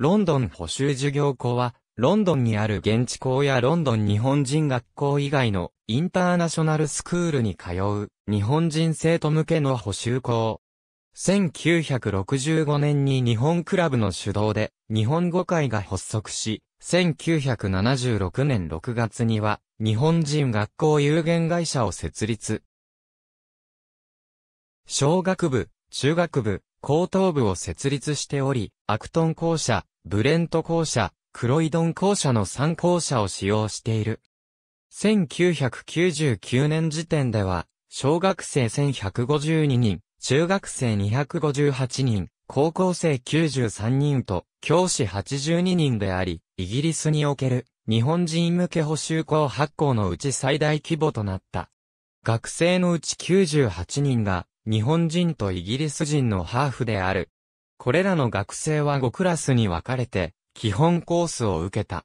ロンドン補修授業校は、ロンドンにある現地校やロンドン日本人学校以外のインターナショナルスクールに通う日本人生徒向けの補修校。1965年に日本クラブの主導で日本語会が発足し、1976年6月には日本人学校有限会社を設立。小学部、中学部、高等部を設立しており、アクトン校舎、ブレント校舎、クロイドン校舎の3校舎を使用している。1999年時点では、小学生1152人、中学生258人、高校生93人と、教師82人であり、イギリスにおける日本人向け補修校発行のうち最大規模となった。学生のうち98人が日本人とイギリス人のハーフであるこれらの学生は5クラスに分かれて、基本コースを受けた。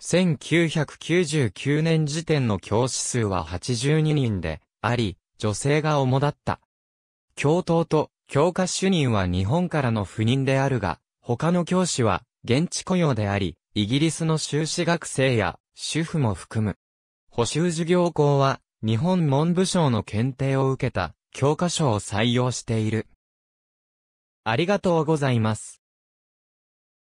1999年時点の教師数は82人で、あり、女性が主だった。教頭と教科主任は日本からの不任であるが、他の教師は現地雇用であり、イギリスの修士学生や主婦も含む。補修授業校は日本文部省の検定を受けた教科書を採用している。ありがとうございます。